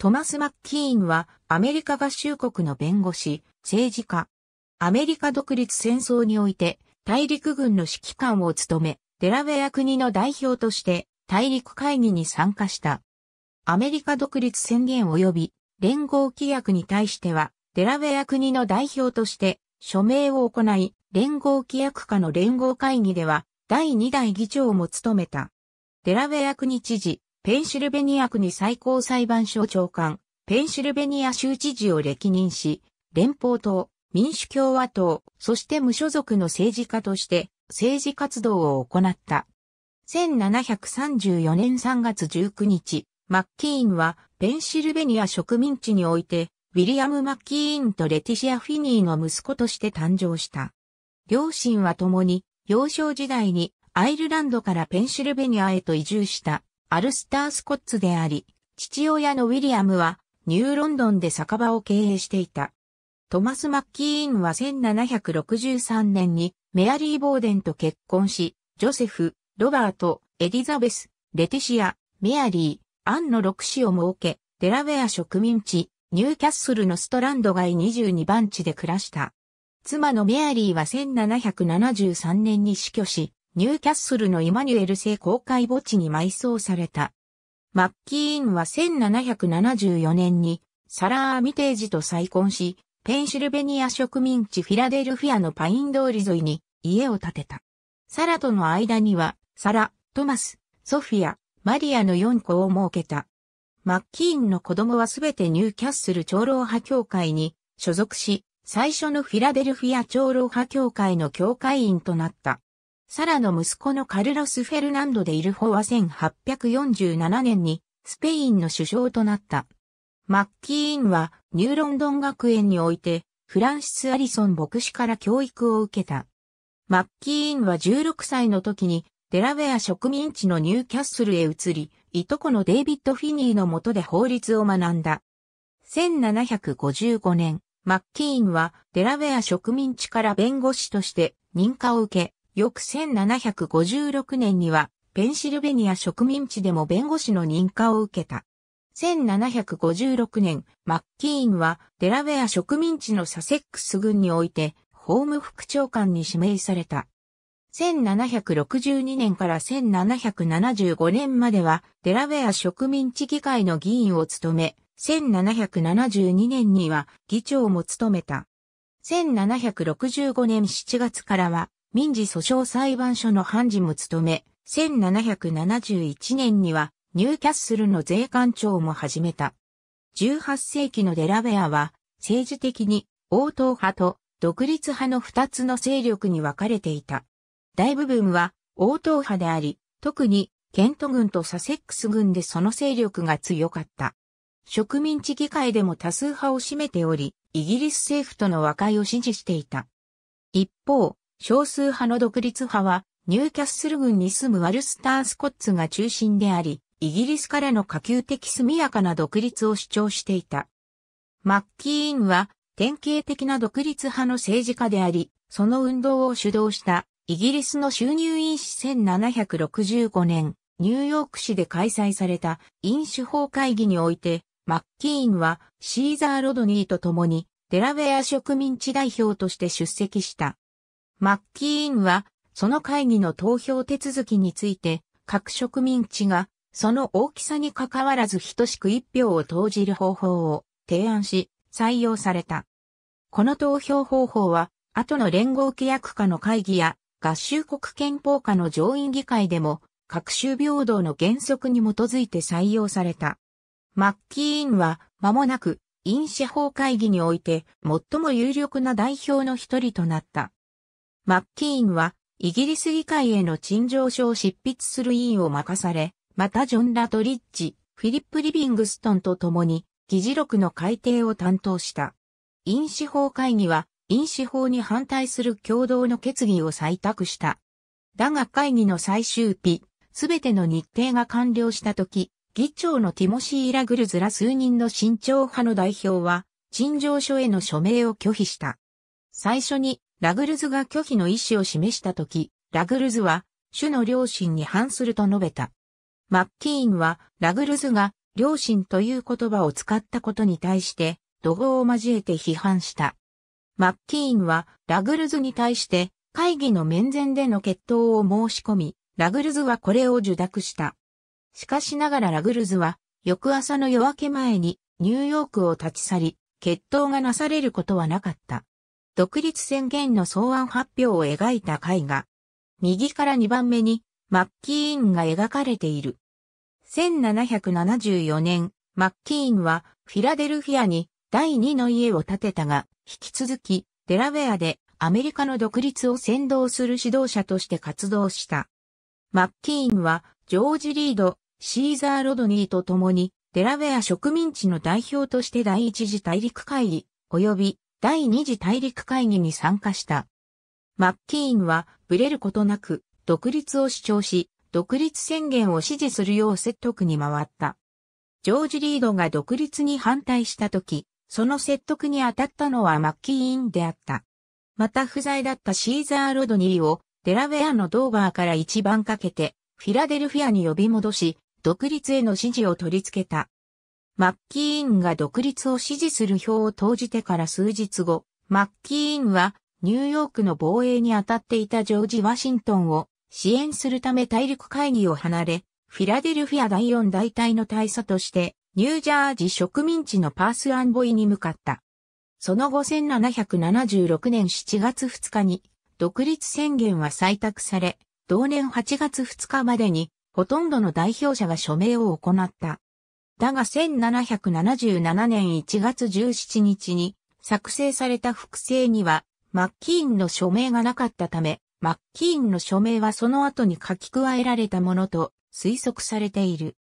トマス・マッキーンはアメリカ合衆国の弁護士、政治家。アメリカ独立戦争において大陸軍の指揮官を務め、デラウェア国の代表として大陸会議に参加した。アメリカ独立宣言及び連合規約に対しては、デラウェア国の代表として署名を行い、連合規約下の連合会議では第2代議長も務めた。デラウェア国知事、ペンシルベニア区に最高裁判所長官、ペンシルベニア州知事を歴任し、連邦党、民主共和党、そして無所属の政治家として政治活動を行った。1734年3月19日、マッキーンはペンシルベニア植民地において、ウィリアム・マッキーンとレティシア・フィニーの息子として誕生した。両親は共に幼少時代にアイルランドからペンシルベニアへと移住したアルスター・スコッツであり、父親のウィリアムはニューロンドンで酒場を経営していた。トマス・マッキーンは1763年にメアリー・ボーデンと結婚し、ジョセフ、ロバート、エリザベス、レティシア、メアリー、アンの6子を設け、デラウェア植民地、ニューキャッスルのストランド街22番地で暮らした。妻のメアリーは1773年に死去し、ニューキャッスルのイマニュエル聖公開墓地に埋葬された。マッキーンは1774年にサラー・アミテージと再婚し、ペンシルベニア植民地フィラデルフィアのパイン通り沿いに家を建てた。サラとの間には、サラ、トマス、ソフィア、マリアの4子を設けた。マッキーンの子供はすべてニューキャッスル長老派協会に所属し、最初のフィラデルフィア長老派協会の協会員となった。サラの息子のカルロス・フェルナンド・デ・イルホは1847年にスペインの首相となった。マッキーンはニューロンドン学園においてフランシス・アリソン牧師から教育を受けた。マッキーンは16歳の時にデラウェア植民地のニューキャッスルへ移り、いとこのデイビッド・フィニーの下で法律を学んだ。1755年、マッキーンはデラウェア植民地から弁護士として認可を受け、翌1756年には、ペンシルベニア植民地でも弁護士の認可を受けた。1756年、マッキーンはデラウェア植民地のサセックス軍において法務副長官に指名された。1762年から1775年まではデラウェア植民地議会の議員を務め、1772年には議長も務めた。1765年7月からは民事訴訟裁判所の判事も務め、1771年にはニューキャッスルの税関庁も始めた。18世紀のデラウェアは政治的に王党派と独立派の2つの勢力に分かれていた。大部分は王党派であり、特にケント軍とサセックス軍でその勢力が強かった。植民地議会でも多数派を占めており、イギリス政府との和解を支持していた。一方、少数派の独立派は、ニューキャッスル郡に住むワルスター・スコッツが中心であり、イギリスからの可及的速やかな独立を主張していた。マッキーンは典型的な独立派の政治家であり、その運動を主導したイギリスの収入因子1765年、ニューヨーク市で開催された飲酒法会議において、マッキーンはシーザー・ロドニーと共にデラウェア植民地代表として出席した。マッキーンは、その会議の投票手続きについて、各植民地が、その大きさに関わらず等しく一票を投じる方法を提案し、採用された。この投票方法は、後の連合契約下の会議や、合衆国憲法下の上院議会でも、各種平等の原則に基づいて採用された。マッキーンは、間もなく、ン社法会議において、最も有力な代表の一人となった。マッキーンは、イギリス議会への陳情書を執筆する委員を任され、またジョン・ラトリッチ、フィリップ・リビングストンと共に、議事録の改定を担当した。飲酒法会議は、飲酒法に反対する共同の決議を採択した。だが会議の最終日、すべての日程が完了したとき、議長のティモシー・ラグルズら数人の慎重派の代表は、陳情書への署名を拒否した。最初にラグルズが拒否の意思を示したとき、ラグルズは、主の良心に反すると述べた。マッキーンは、ラグルズが、良心という言葉を使ったことに対して、怒号を交えて批判した。マッキーンは、ラグルズに対して、会議の面前での決闘を申し込み、ラグルズはこれを受諾した。しかしながらラグルズは、翌朝の夜明け前に、ニューヨークを立ち去り、決闘がなされることはなかった。独立宣言の草案発表を描いた絵画。右から2番目に、マッキーンが描かれている。1774年、マッキーンはフィラデルフィアに第2の家を建てたが、引き続きデラウェアでアメリカの独立を先導する指導者として活動した。マッキーンはジョージ・リード、シーザー・ロドニーと共にデラウェア植民地の代表として第一次大陸会議及び第二次大陸会議に参加した。マッキーンは、ブレることなく、独立を主張し、独立宣言を支持するよう説得に回った。ジョージ・リードが独立に反対したとき、その説得に当たったのはマッキーンであった。また不在だったシーザー・ロドニーをデラウェアのドーバーから一番かけてフィラデルフィアに呼び戻し、独立への支持を取り付けた。マッキーインが独立を支持する票を投じてから数日後、マッキーインはニューヨークの防衛に当たっていたジョージ・ワシントンを支援するため大陸会議を離れ、フィラデルフィア第四大隊の大佐としてニュージャージ植民地のパースアンボイに向かった。その後1776年7月2日に独立宣言は採択され、同年8月2日までにほとんどの代表者が署名を行った。だが1777年1月17日に作成された複製にはマッキーンの署名がなかったため、マッキーンの署名はその後に書き加えられたものと推測されている。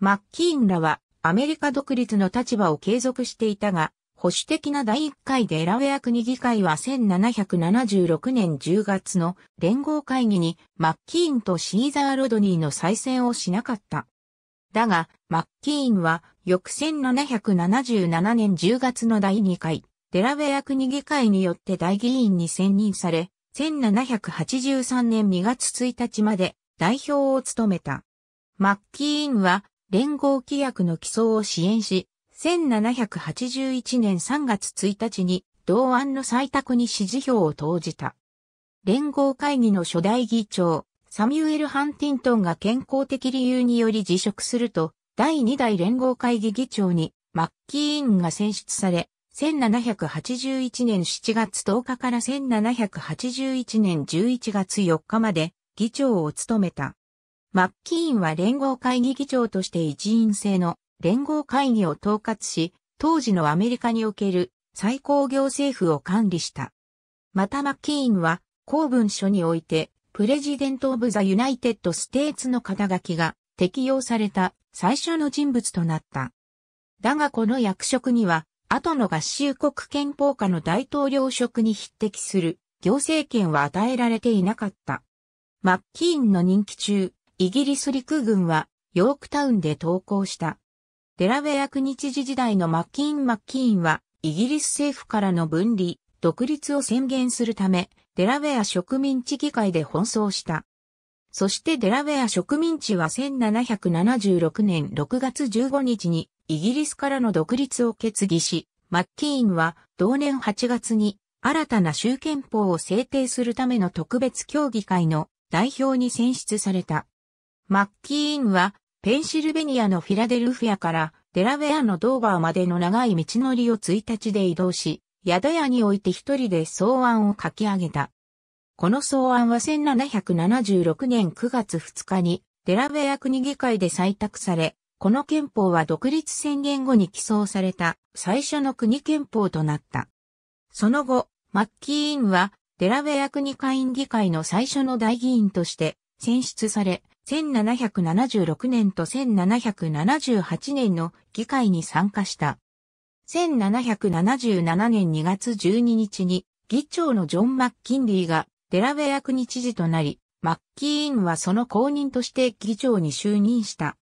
マッキーンらはアメリカ独立の立場を継続していたが、保守的な第1回デラウェア国議会は1776年10月の連合会議にマッキーンとシーザー・ロドニーの再選をしなかった。だが、マッキーンは、翌1777年10月の第2回、デラウェア国議会によって大議員に選任され、1783年2月1日まで代表を務めた。マッキーンは、連合規約の起草を支援し、1781年3月1日に同案の採択に支持票を投じた。連合会議の初代議長、サミュエル・ハンティントンが健康的理由により辞職すると、第2代連合会議議長にマッキーインが選出され、1781年7月10日から1781年11月4日まで議長を務めた。マッキーンは連合会議議長として一員制の連合会議を統括し、当時のアメリカにおける最高行政府を管理した。またマッキーンは公文書においてプレジデント・オブ・ザ・ユナイテッド・ステーツの肩書きが適用された最初の人物となった。だがこの役職には、後の合衆国憲法下の大統領職に匹敵する行政権は与えられていなかった。マッキーンの任期中、イギリス陸軍はヨークタウンで投降した。デラウェア国日時時代のマッキーン・マッキーンは、イギリス政府からの分離、独立を宣言するため、デラウェア植民地議会で奔走した。そしてデラウェア植民地は1776年6月15日にイギリスからの独立を決議し、マッキーンは同年8月に新たな州憲法を制定するための特別協議会の代表に選出された。マッキーンはペンシルベニアのフィラデルフィアからデラウェアのドーバーまでの長い道のりを1日で移動し、宿屋において一人で草案を書き上げた。この草案は1776年9月2日にデラウェア国議会で採択され、この憲法は独立宣言後に起草された最初の国憲法となった。その後、マッキーンはデラウェア国会員議会の最初の大議員として選出され、1776年と1778年の議会に参加した。1777年2月12日に議長のジョン・マッキンリーがデラウェア国知事となり、マッキーンはその公認として議長に就任した。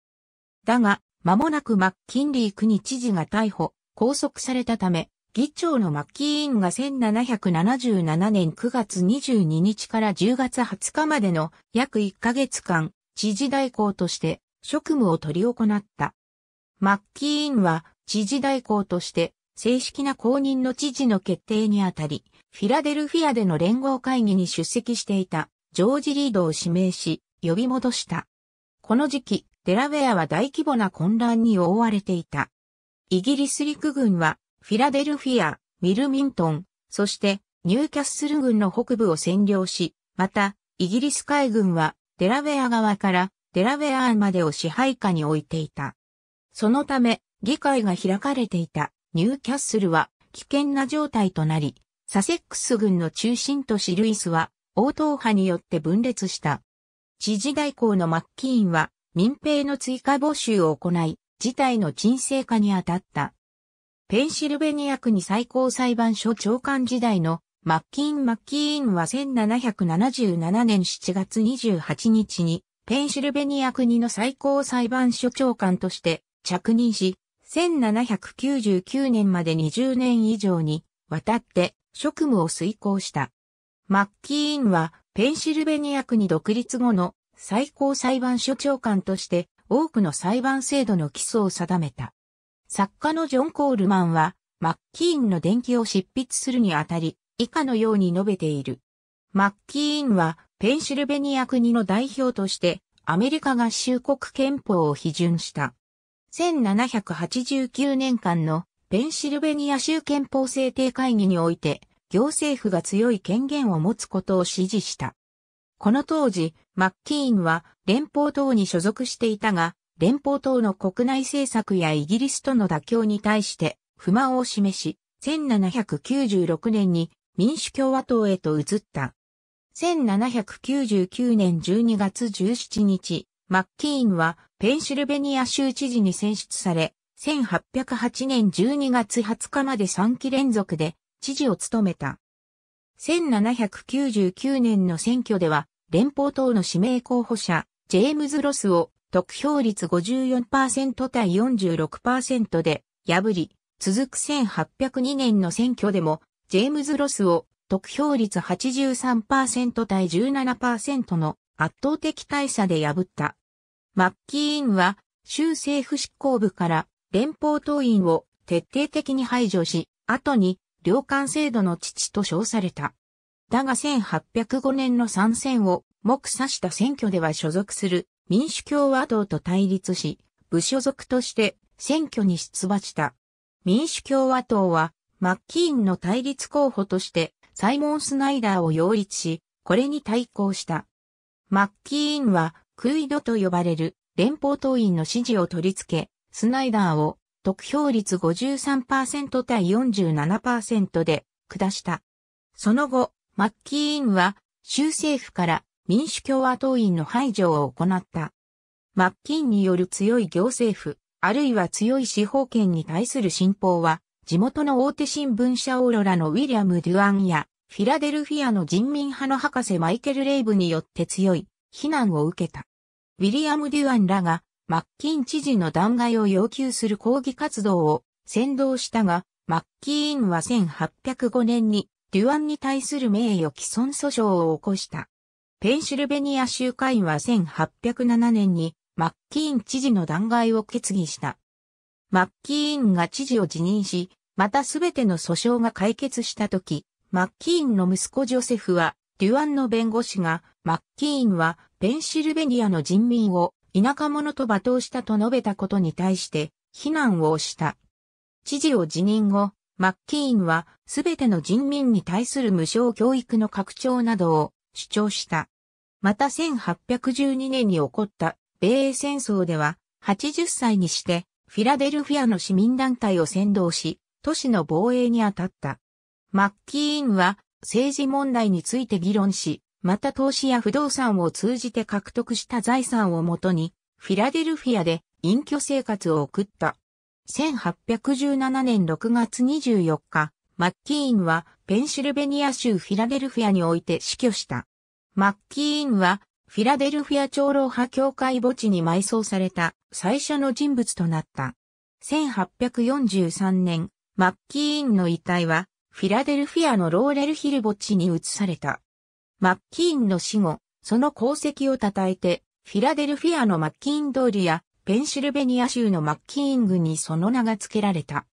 だが、間もなくマッキンリー国知事が逮捕、拘束されたため、議長のマッキーンが1777年9月22日から10月20日までの約1ヶ月間、知事代行として職務を取り行った。マッキーンは知事代行として正式な公認の知事の決定にあたり、フィラデルフィアでの連合会議に出席していたジョージ・リードを指名し、呼び戻した。この時期、デラウェアは大規模な混乱に覆われていた。イギリス陸軍は、フィラデルフィア、ミルミントン、そしてニューキャッスル軍の北部を占領し、また、イギリス海軍は、デラウェア側からデラウェアまでを支配下に置いていた。そのため、議会が開かれていたニューキャッスルは危険な状態となり、サセックス軍の中心都市ルイスは応答派によって分裂した。知事代行のマッキーンは民兵の追加募集を行い、事態の沈静化に当たった。ペンシルベニア区に最高裁判所長官時代のマッキーン・マッキーンは1777年7月28日にペンシルベニア国の最高裁判所長官として着任し、1799年まで20年以上にわたって職務を遂行した。マッキーンはペンシルベニア国独立後の最高裁判所長官として多くの裁判制度の基礎を定めた。作家のジョン・コールマンはマッキーンの伝記を執筆するにあたり以下のように述べている。マッキーンはペンシルベニア国の代表としてアメリカ合衆国憲法を批准した。1789年間のペンシルベニア州憲法制定会議において、行政府が強い権限を持つことを支持した。この当時、マッキーンは連邦党に所属していたが、連邦党の国内政策やイギリスとの妥協に対して不満を示し、1796年に民主共和党へと移った。1799年12月17日、マッキーンはペンシルベニア州知事に選出され、1808年12月20日まで3期連続で知事を務めた。1799年の選挙では、連邦党の指名候補者、ジェームズ・ロスを得票率54%対46%で破り、続く1802年の選挙でも、ジェームズ・ロスを得票率83%対17%の圧倒的大差で破った。マッキーンは州政府執行部から連邦党員を徹底的に排除し、後に領官制度の父と称された。だが1805年の参戦を目指した選挙では所属する民主共和党と対立し、部所属として選挙に出馬した。民主共和党はマッキーンの対立候補としてサイモン・スナイダーを擁立し、これに対抗した。マッキーインは、クイドと呼ばれる連邦党員の支持を取り付け、スナイダーを得票率53%対47%で下した。その後、マッキーインは州政府から民主共和党員の排除を行った。マッキーンによる強い行政府、あるいは強い司法権に対する信奉は、地元の大手新聞社オーロラのウィリアム・デュアンや、フィラデルフィアの人民派の博士マイケル・レイブによって強い非難を受けた。ウィリアム・デュアンらがマッキーン知事の弾劾を要求する抗議活動を先導したが、マッキーンは1805年にデュアンに対する名誉毀損訴訟を起こした。ペンシルベニア州会は1807年にマッキーン知事の弾劾を決議した。マッキーンが知事を辞任し、またすべての訴訟が解決したとき、マッキーンの息子ジョセフは、デュアンの弁護士が、マッキーンは、ペンシルベニアの人民を、田舎者と罵倒したと述べたことに対して、非難をした。知事を辞任後、マッキーンは、すべての人民に対する無償教育の拡張などを主張した。また1812年に起こった米英戦争では、80歳にして、フィラデルフィアの市民団体を先導し、都市の防衛に当たった。マッキーインは政治問題について議論し、また投資や不動産を通じて獲得した財産をもとに、フィラデルフィアで隠居生活を送った。1817年6月24日、マッキーインはペンシルベニア州フィラデルフィアにおいて死去した。マッキーインはフィラデルフィア長老派教会墓地に埋葬された最初の人物となった。1843年、マッキーインの遺体はフィラデルフィアのローレルヒル墓地に移された。マッキーンの死後、その功績を称えて、フィラデルフィアのマッキーン通りや、ペンシルベニア州のマッキーン群にその名が付けられた。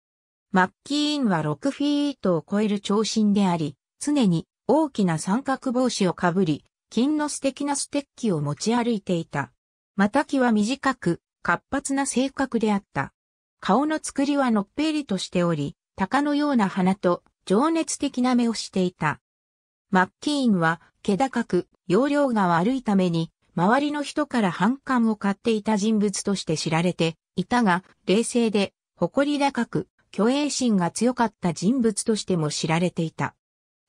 マッキーンは6フィートを超える長身であり、常に大きな三角帽子をかぶり、金の素敵なステッキを持ち歩いていた。また気は短く、活発な性格であった。顔の作りはのっぺりとしており、鷹のような鼻と情熱的な目をしていた。マッキーンは、気高く、容量が悪いために、周りの人から反感を買っていた人物として知られていたが、冷静で、誇り高く、虚栄心が強かった人物としても知られていた。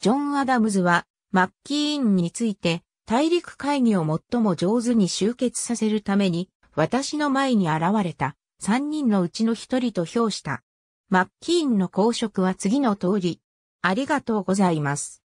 ジョン・アダムズは、マッキーンについて、大陸会議を最も上手に集結させるために、私の前に現れた、三人のうちの一人と評した。マッキーンの公職は次の通り、ありがとうございます。